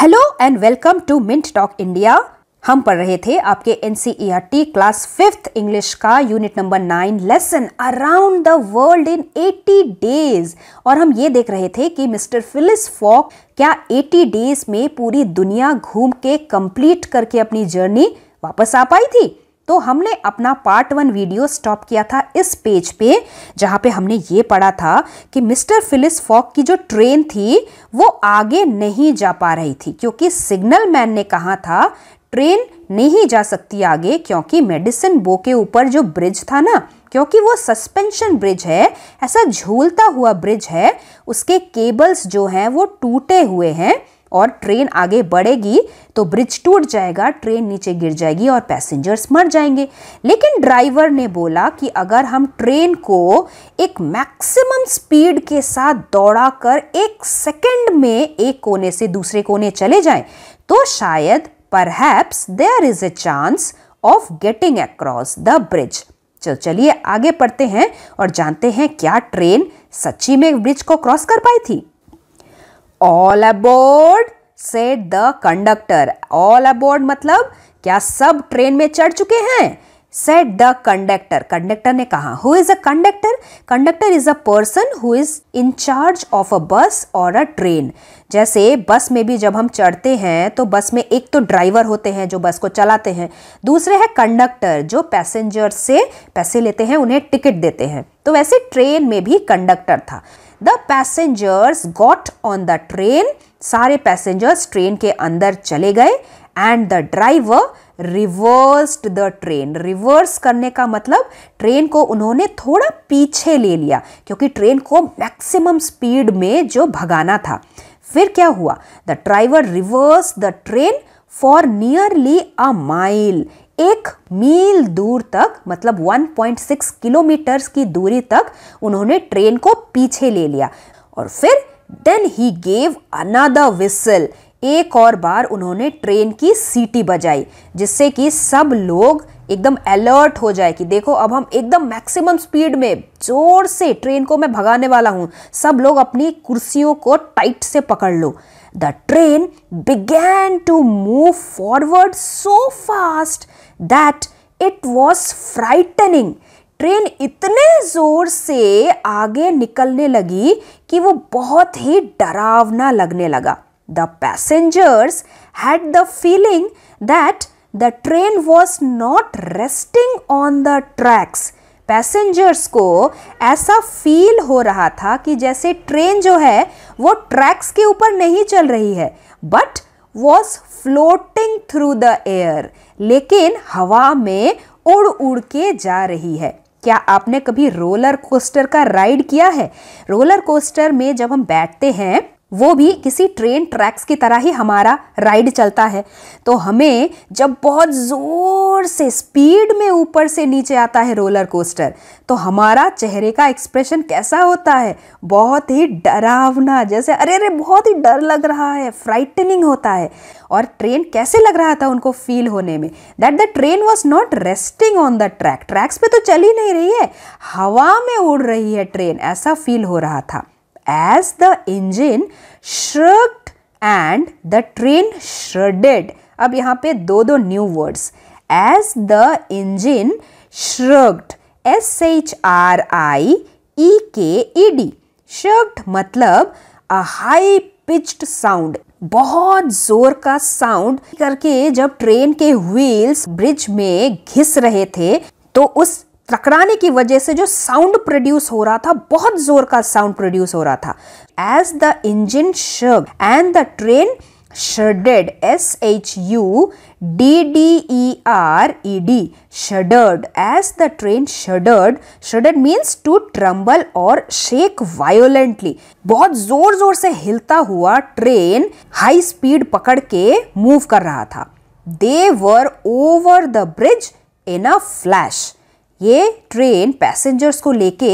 Hello and welcome to mint talk India हम पढ़ रहे थे आपके एनसीईआरटी क्लास फिफ्थ इंग्लिश का unit number nine lesson around the world in 80 days और हम ये देख रहे थे कि मिस्टर फिलिस फॉक क्या 80 डेज में पूरी दुनिया घूम के कंप्लीट करके अपनी जर्नी वापस आ पाई थी तो हमने अपना पार्ट वन वीडियो स्टॉप किया था इस पेज पे जहाँ पे हमने ये पढ़ा था कि मिस्टर फिलिस फॉक की जो ट्रेन थी वो आगे नहीं जा पा रही थी क्योंकि सिग्नल मैन ने कहा था ट्रेन नहीं जा सकती आगे क्योंकि मेडिसिन बो के ऊपर जो ब्रिज था ना क्योंकि वो सस्पेंशन ब्रिज है ऐसा झूलता हुआ ब्रिज है उसके केबल्स जो हैं वो टूटे हुए हैं और ट्रेन आगे बढ़ेगी तो ब्रिज टूट जाएगा ट्रेन नीचे गिर जाएगी और पैसेंजर्स मर जाएंगे लेकिन ड्राइवर ने बोला कि अगर हम ट्रेन को एक मैक्सिमम स्पीड के साथ दौड़ा कर एक सेकंड में एक कोने से दूसरे कोने चले जाएं तो शायद perhaps there is a chance of getting across the bridge चल चलिए आगे पढ़ते हैं और जानते हैं क्या ट्रेन सच्ची में ब्रिज को क्रॉस कर पाई थी all aboard said the conductor all aboard मतलब क्या सब ट्रेन में चढ़ चुके हैं सेट द कंडक्टर कंडक्टर ने कहा who is a conductor conductor is a person who is in charge of a bus और अ ट्रेन जैसे बस में भी जब हम चढ़ते हैं तो बस में एक तो ड्राइवर होते हैं जो बस को चलाते हैं दूसरे है कंडक्टर जो पैसेंजर से पैसे लेते हैं उन्हें टिकट देते हैं तो वैसे ट्रेन में भी कंडक्टर था the passengers got on the train सारे पैसेंजर्स ट्रेन के अंदर चले गए and the driver reversed the train reverse करने का मतलब ट्रेन को उन्होंने थोड़ा पीछे ले लिया क्योंकि ट्रेन को मैक्सिमम स्पीड में जो भगाना था फिर क्या हुआ the driver reverse the train for nearly a mile एक मील दूर तक मतलब 1.6 किलोमीटर की दूरी तक उन्होंने ट्रेन को पीछे ले लिया और फिर then he gave another whistle एक और बार उन्होंने ट्रेन की सीटी बजाई जिससे कि सब लोग एकदम अलर्ट हो जाए कि देखो अब हम एकदम मैक्सिमम स्पीड में जोर से ट्रेन को मैं भगाने वाला हूँ सब लोग अपनी कुर्सियों को टाइट से पकड़ लो The train began to move forward so fast that it was frightening. Train इतने ज़ोर से आगे निकलने लगी कि वो बहुत ही डरावना लगने लगा the passengers had the feeling that the train was not resting on the tracks passengers को ऐसा फील हो रहा था कि जैसे ट्रेन जो है वो ट्रैक्स के ऊपर नहीं चल रही है but was floating through the air लेकिन हवा में उड़ उड़ के जा रही है क्या आपने कभी रोलर कोस्टर का राइड किया है रोलर कोस्टर में जब हम बैठते हैं वो भी किसी ट्रेन ट्रैक्स की तरह ही हमारा राइड चलता है तो हमें जब बहुत ज़ोर से स्पीड में ऊपर से नीचे आता है रोलर कोस्टर तो हमारा चेहरे का एक्सप्रेशन कैसा होता है बहुत ही डरावना जैसे अरे अरे बहुत ही डर लग रहा है फ्राइटनिंग होता है और ट्रेन कैसे लग रहा था उनको फील होने में that the train was not resting on the track tracks पे तो चल ही नहीं रही है हवा में उड़ रही है ट्रेन ऐसा फील हो रहा था as the engine shrugged and the train shredded. अब यहाँ पे दो दो new words as the engine shrugged S H R I E K E D shirt मतलब अ हाई पिच्ड साउंड बहुत जोर का साउंड करके जब ट्रेन के व्हील्स ब्रिज में घिस रहे थे तो उस टकराने की वजह से जो साउंड प्रोड्यूस हो रहा था बहुत जोर का साउंड प्रोड्यूस हो रहा था as the engine shrug and the train shuddered S H U D D E R E D shuddered as the train shuddered shuddered means to tremble और शेक वायोलेंटली बहुत जोर जोर से हिलता हुआ ट्रेन हाई स्पीड पकड़ के move कर रहा था they were over the bridge in a flash ये ट्रेन पैसेंजर्स को लेके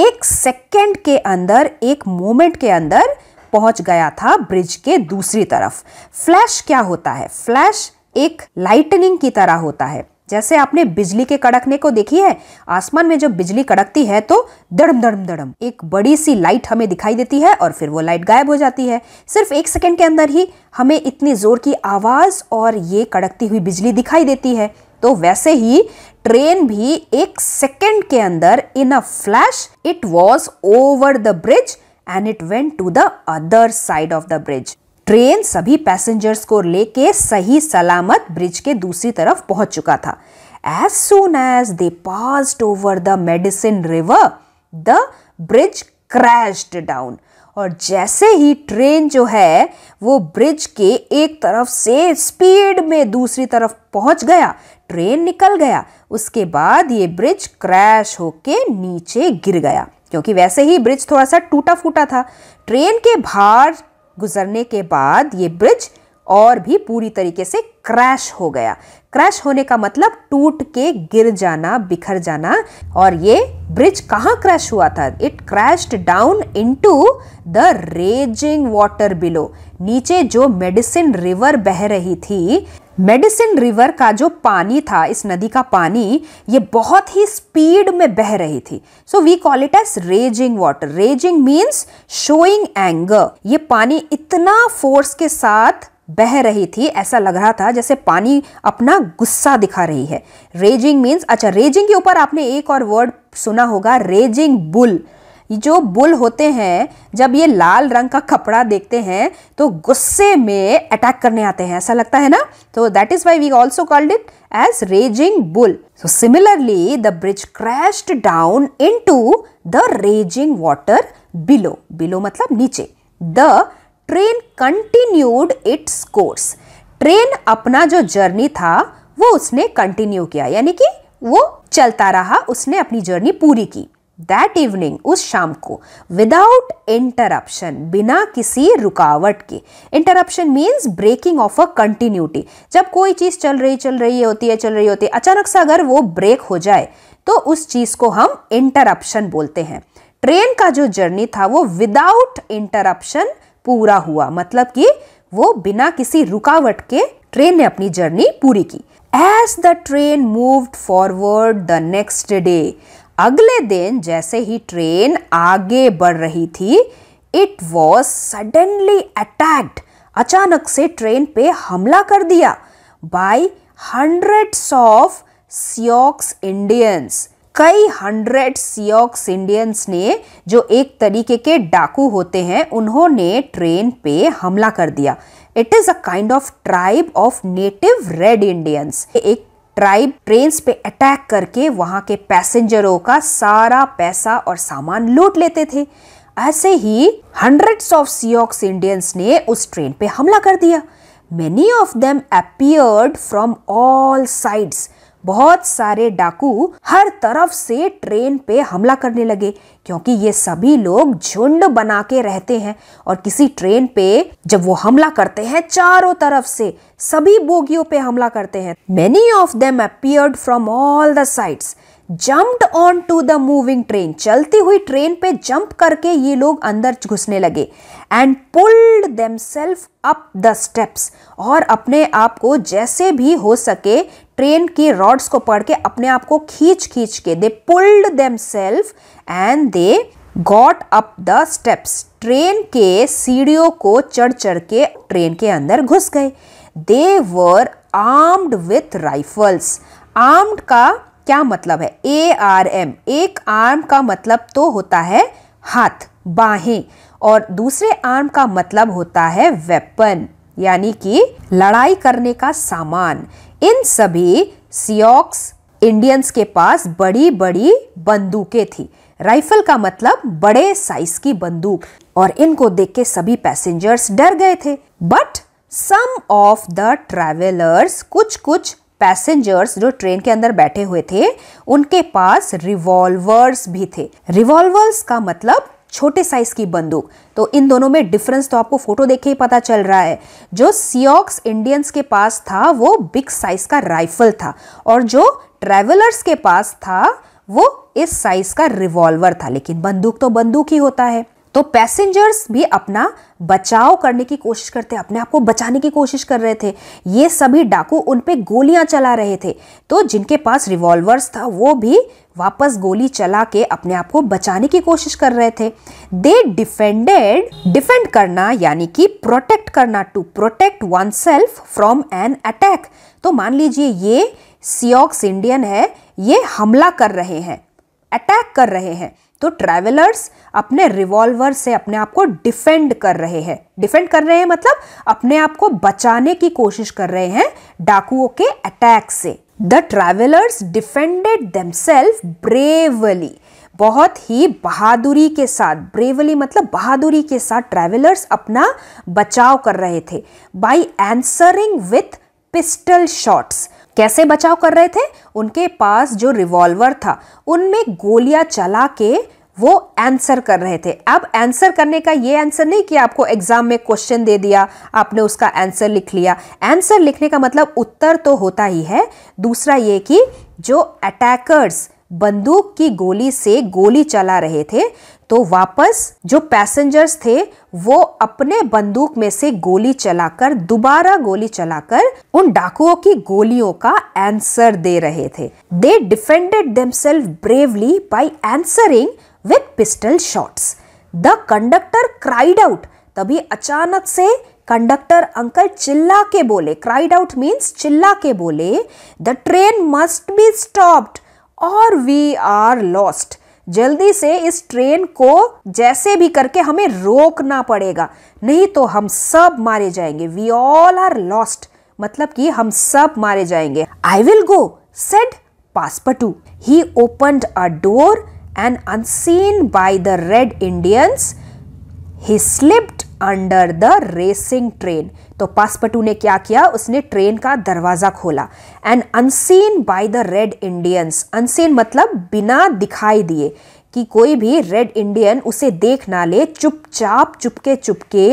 एक सेकेंड के अंदर एक मोमेंट के अंदर पहुंच गया था ब्रिज के दूसरी तरफ फ्लैश क्या होता है फ्लैश एक लाइटनिंग की तरह होता है जैसे आपने बिजली के कड़कने को देखी है आसमान में जब बिजली कड़कती है तो दड़म दड़म दड़म एक बड़ी सी लाइट हमें दिखाई देती है और फिर वो लाइट गायब हो जाती है सिर्फ एक सेकेंड के अंदर ही हमें इतनी जोर की आवाज़ और ये कड़कती हुई बिजली दिखाई देती है तो वैसे ही ट्रेन भी एक सेकेंड के अंदर in a flash it was over the bridge and it went to the other side of the bridge train सभी पैसेंजर्स को लेके सही सलामत ब्रिज के दूसरी तरफ पहुंच चुका था as soon as they pass over the medicine river the bridge crashed down और जैसे ही ट्रेन जो है वो ब्रिज के एक तरफ से स्पीड में दूसरी तरफ पहुंच गया ट्रेन निकल गया उसके बाद ये ब्रिज क्रैश होके नीचे गिर गया क्योंकि वैसे ही ब्रिज थोड़ा सा टूटा फूटा था ट्रेन के भार गुजरने के बाद ये ब्रिज और भी पूरी तरीके से क्रैश हो गया क्रैश होने का मतलब टूट के गिर जाना बिखर जाना और ये ब्रिज कहाँ क्रैश हुआ था it crashed down into the raging water below नीचे जो मेडिसिन रिवर बह रही थी मेडिसिन रिवर का जो पानी था इस नदी का पानी ये बहुत ही स्पीड में बह रही थी so we call it as raging water raging means showing anger ये पानी इतना फोर्स के साथ बह रही थी ऐसा लग रहा था जैसे पानी अपना गुस्सा दिखा रही है रेजिंग मीन्स अच्छा रेजिंग के ऊपर आपने एक और वर्ड सुना होगा रेजिंग बुल जो बुल होते हैं जब ये लाल रंग का कपड़ा देखते हैं तो गुस्से में अटैक करने आते हैं ऐसा लगता है ना तो that is why we also called it as raging bull so similarly the bridge crashed down in to the raging water below below मतलब नीचे the train continued its course train अपना जो जर्नी था वो उसने कंटिन्यू किया यानी कि वो चलता रहा उसने अपनी जर्नी पूरी की दैट इवनिंग उस शाम को विदाउट इंटरप्शन बिना किसी रुकावट के interruption means breaking of a continuity जब कोई चीज़ चल रही चल रही होती है चल रही होती है अचानक से अगर वो ब्रेक हो जाए तो उस चीज़ को हम इंटरप्शन बोलते हैं ट्रेन का जो जर्नी था वो विदाउट इंटरप्शन पूरा हुआ मतलब कि वो बिना किसी रुकावट के ट्रेन ने अपनी जर्नी पूरी की as the train moved forward the next day अगले दिन जैसे ही ट्रेन आगे बढ़ रही थी इट वॉज सडनली अटैक्ड अचानक से ट्रेन पे हमला कर दिया by hundreds of Sioux Indians कई हंड्रेड सियोक्स इंडियंस ने जो एक तरीके के डाकू होते हैं उन्होंने ट्रेन पे हमला कर दिया it is a kind of tribe of native red Indians एक ट्राइब ट्रेन पे अटैक करके वहां के पैसेंजरों का सारा पैसा और सामान लूट लेते थे ऐसे ही हंड्रेड्स ऑफ सियोक्स इंडियंस ने उस ट्रेन पे हमला कर दिया many of them appeared from all sides बहुत सारे डाकू हर तरफ से ट्रेन पे हमला करने लगे क्योंकि ये सभी लोग झुंड बना के रहते हैं और किसी ट्रेन पे जब वो हमला करते हैं चारों तरफ से सभी बोगियों पे हमला करते हैं many of them appeared from all the sides jumped on to the moving train चलती हुई ट्रेन पे जंप करके ये लोग अंदर घुसने लगे and pulled themselves up the steps और अपने आप को जैसे भी हो सके ट्रेन के रॉड्स को पढ़ के अपने आप को खींच खींच के they pulled themselves and they got up the steps train के सीढ़ियों को चढ़ चढ़ के ट्रेन के अंदर घुस गए they were armed with rifles armed का क्या मतलब है ए आर एम एक आर्म का मतलब तो होता है हाथ बाहें और दूसरे आर्म का मतलब होता है वेपन यानी कि लड़ाई करने का सामान इन सभी सियोक्स इंडियंस के पास बड़ी बड़ी बंदूकें थी राइफल का मतलब बड़े साइज की बंदूक और इनको देख के सभी पैसेंजर्स डर गए थे but some of the travellers कुछ कुछ पैसेंजर्स जो ट्रेन के अंदर बैठे हुए थे उनके पास रिवॉल्वर्स भी थे रिवॉल्वर्स का मतलब छोटे साइज की बंदूक तो इन दोनों में डिफरेंस तो आपको फोटो देख के ही पता चल रहा है जो सियोक्स इंडियंस के पास था वो बिग साइज का राइफल था और जो ट्रेवलर्स के पास था वो इस साइज का रिवॉल्वर था लेकिन बंदूक तो बंदूक ही होता है तो पैसेंजर्स भी अपना बचाव करने की कोशिश करते अपने आप को बचाने की कोशिश कर रहे थे ये सभी डाकू उन पर गोलियां चला रहे थे तो जिनके पास रिवॉल्वर्स था वो भी वापस गोली चला के अपने आप को बचाने की कोशिश कर रहे थे दे डिफेंडेड डिफेंड करना यानी कि प्रोटेक्ट करना to protect oneself from an attack तो मान लीजिए ये सियोक्स इंडियन है ये हमला कर रहे हैं अटैक कर रहे हैं तो ट्रैवलर्स अपने रिवॉल्वर से अपने आप को डिफेंड कर रहे हैं डिफेंड कर रहे हैं मतलब अपने आप को बचाने की कोशिश कर रहे हैं डाकुओं के अटैक से the travellers defended themselves bravely बहुत ही बहादुरी के साथ ब्रेवली मतलब बहादुरी के साथ ट्रैवलर्स अपना बचाव कर रहे थे by answering with pistol shots कैसे बचाव कर रहे थे उनके पास जो रिवॉल्वर था उनमें गोलियां चला के वो आंसर कर रहे थे अब आंसर करने का ये आंसर नहीं कि आपको एग्जाम में क्वेश्चन दे दिया आपने उसका आंसर लिख लिया आंसर लिखने का मतलब उत्तर तो होता ही है दूसरा ये कि जो अटैकर्स बंदूक की गोली से गोली चला रहे थे तो वापस जो पैसेंजर्स थे वो अपने बंदूक में से गोली चलाकर दोबारा गोली चलाकर उन डाकुओं की गोलियों का आंसर दे रहे थे they defended themselves bravely by answering with pistol shots the conductor cried out तभी अचानक से कंडक्टर अंकल चिल्ला के बोले क्राइड आउट मीन्स चिल्ला के बोले the train must be stopped और वी आर लॉस्ट जल्दी से इस ट्रेन को जैसे भी करके हमें रोकना पड़ेगा नहीं तो हम सब मारे जाएंगे वी ऑल आर लॉस्ट मतलब कि हम सब मारे जाएंगे I will go said Passepartout he opened a door and unseen by the red Indians he slipped under the racing train तो पासपटू ने क्या किया उसने ट्रेन का दरवाजा खोला and unseen by the red Indians unseen मतलब बिना दिखाई दिए कि कोई भी रेड इंडियन उसे देख ना ले चुपचाप चुपके चुपके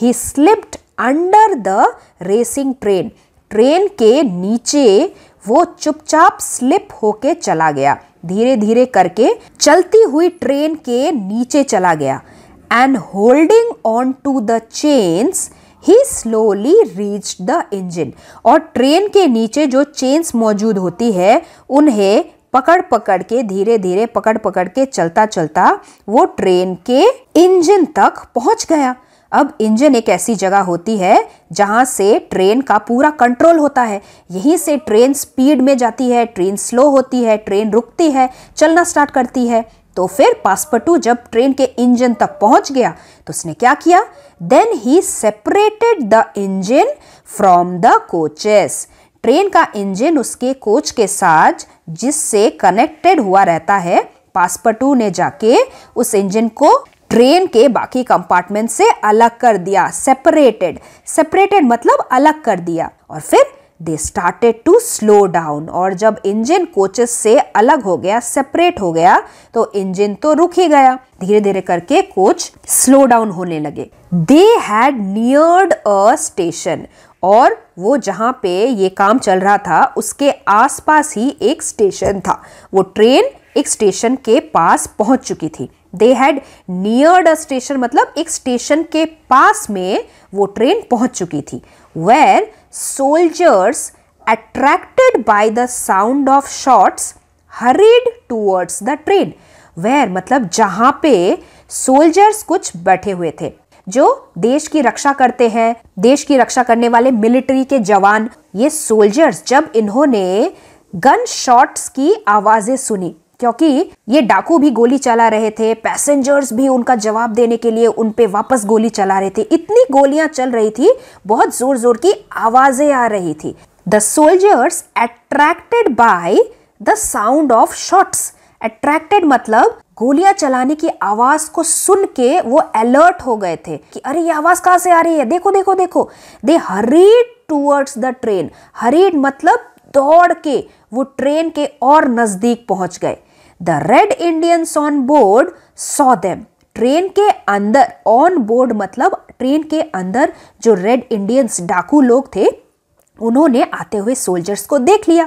ही slipped under the racing train train के नीचे वो चुपचाप स्लिप होके चला गया धीरे धीरे करके चलती हुई ट्रेन के नीचे चला गया and holding on to the chains he slowly reach the engine और ट्रेन के नीचे जो चेन्स मौजूद होती है उन्हें पकड़ पकड़ के धीरे धीरे पकड़ पकड़ के चलता चलता वो ट्रेन के इंजन तक पहुंच गया अब इंजन एक ऐसी जगह होती है जहाँ से ट्रेन का पूरा कंट्रोल होता है यहीं से ट्रेन स्पीड में जाती है ट्रेन स्लो होती है ट्रेन रुकती है चलना स्टार्ट करती है तो फिर पासपटू जब ट्रेन के इंजन तक पहुंच गया तो उसने क्या किया then he separated the engine from the coaches train का इंजन उसके कोच के साथ जिससे कनेक्टेड हुआ रहता है पासपटू ने जाके उस इंजन को ट्रेन के बाकी कंपार्टमेंट से अलग कर दिया सेपरेटेड सेपरेटेड मतलब अलग कर दिया और फिर they started to slow down और जब इंजन कोचेस से अलग हो गया सेपरेट हो गया तो इंजन तो रुक ही गया धीरे धीरे करके कोच स्लो डाउन होने लगे they had neared a station और वो जहाँ पे ये काम चल रहा था उसके आसपास ही एक स्टेशन था वो ट्रेन एक स्टेशन के पास पहुँच चुकी थी they had neared a station मतलब एक स्टेशन के पास में वो ट्रेन पहुँच चुकी थी where soldiers, attracted by the sound of shots, hurried towards the train. Where मतलब जहाँ पे soldiers कुछ बैठे हुए थे जो देश की रक्षा करते हैं देश की रक्षा करने वाले मिलिट्री के जवान ये सोल्जर्स जब इन्होंने गन शॉट्स की आवाजें सुनी क्योंकि ये डाकू भी गोली चला रहे थे पैसेंजर्स भी उनका जवाब देने के लिए उन पे वापस गोली चला रहे थे इतनी गोलियां चल रही थी बहुत जोर जोर की आवाजें आ रही थी the soldiers attracted by the sound of shots attracted मतलब गोलियां चलाने की आवाज को सुन के वो अलर्ट हो गए थे कि अरे ये आवाज कहाँ से आ रही है देखो देखो देखो they hurried towards the train hurried मतलब दौड़ के वो ट्रेन के और नजदीक पहुंच गए the red Indians on board saw them train के अंदर ऑन बोर्ड मतलब ट्रेन के अंदर जो रेड इंडियंस डाकू लोग थे उन्होंने आते हुए सोल्जर्स को देख लिया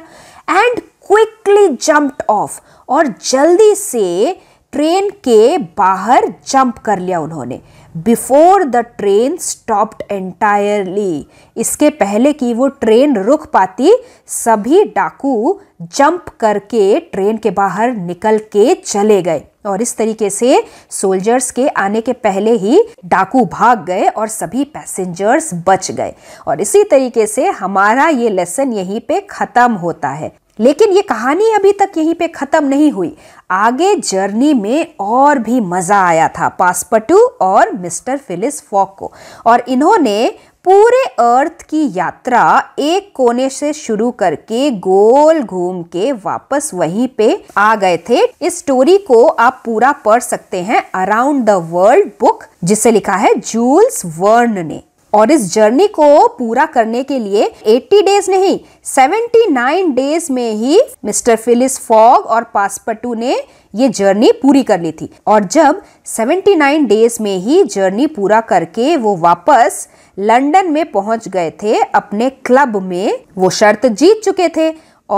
एंड क्विकली जम्प ऑफ और जल्दी से ट्रेन के बाहर जंप कर लिया उन्होंने before the train stopped entirely इसके पहले कि वो ट्रेन रुक पाती सभी डाकू जंप करके ट्रेन के बाहर निकल के चले गए और इस तरीके से सोल्जर्स के आने के पहले ही डाकू भाग गए और सभी पैसेंजर्स बच गए और इसी तरीके से हमारा ये लेसन यहीं पे ख़त्म होता है लेकिन ये कहानी अभी तक यहीं पे ख़त्म नहीं हुई आगे जर्नी में और भी मज़ा आया था पासपटू और मिस्टर फिलिस फॉक को और इन्होंने पूरे अर्थ की यात्रा एक कोने से शुरू करके गोल घूम के वापस वहीं पे आ गए थे इस स्टोरी को आप पूरा पढ़ सकते हैं अराउंड द वर्ल्ड बुक जिसे लिखा है जूल्स वर्न ने और इस जर्नी को पूरा करने के लिए 80 डेज नहीं 79 डेज में ही मिस्टर फिलिस फॉग और पासपटू ने ये जर्नी पूरी कर ली थी और जब 79 डेज में ही जर्नी पूरा करके वो वापस लंदन में पहुंच गए थे अपने क्लब में वो शर्त जीत चुके थे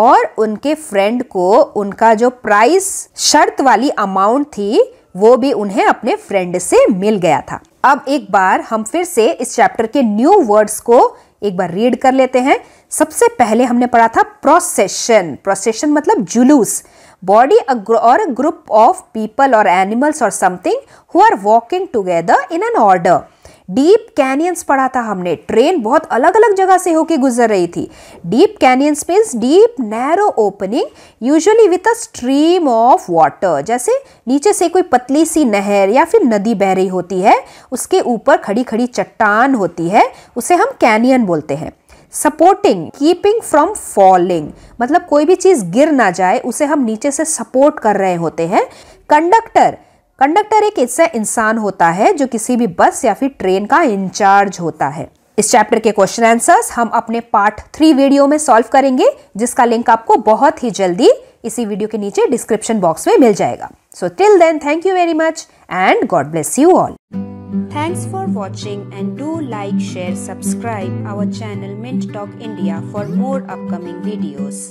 और उनके फ्रेंड को उनका जो प्राइस शर्त वाली अमाउंट थी वो भी उन्हें अपने फ्रेंड से मिल गया था अब एक बार हम फिर से इस चैप्टर के न्यू वर्ड्स को एक बार रीड कर लेते हैं सबसे पहले हमने पढ़ा था प्रोसेशन प्रोसेशन मतलब जुलूस बॉडी और ग्रुप ऑफ पीपल और एनिमल्स और something who are walking together in an order deep canyons पढ़ा था हमने ट्रेन बहुत अलग अलग जगह से होके गुजर रही थी deep canyons means deep narrow opening usually with a stream of water जैसे नीचे से कोई पतली सी नहर या फिर नदी बह रही होती है उसके ऊपर खड़ी खड़ी चट्टान होती है उसे हम कैनियन बोलते हैं सपोर्टिंग कीपिंग फ्रॉम फॉलिंग मतलब कोई भी चीज़ गिर ना जाए उसे हम नीचे से सपोर्ट कर रहे होते हैं कंडक्टर कंडक्टर एक ऐसा इंसान होता है जो किसी भी बस या फिर ट्रेन का इंचार्ज होता है इस चैप्टर के क्वेश्चन आंसर्स हम अपने पार्ट थ्री वीडियो में सॉल्व करेंगे जिसका लिंक आपको बहुत ही जल्दी इसी वीडियो के नीचे डिस्क्रिप्शन बॉक्स में मिल जाएगा so till then thank you very much and god bless you all Thanks for watching and do like, share, subscribe our channel Mint Talk India for more upcoming videos.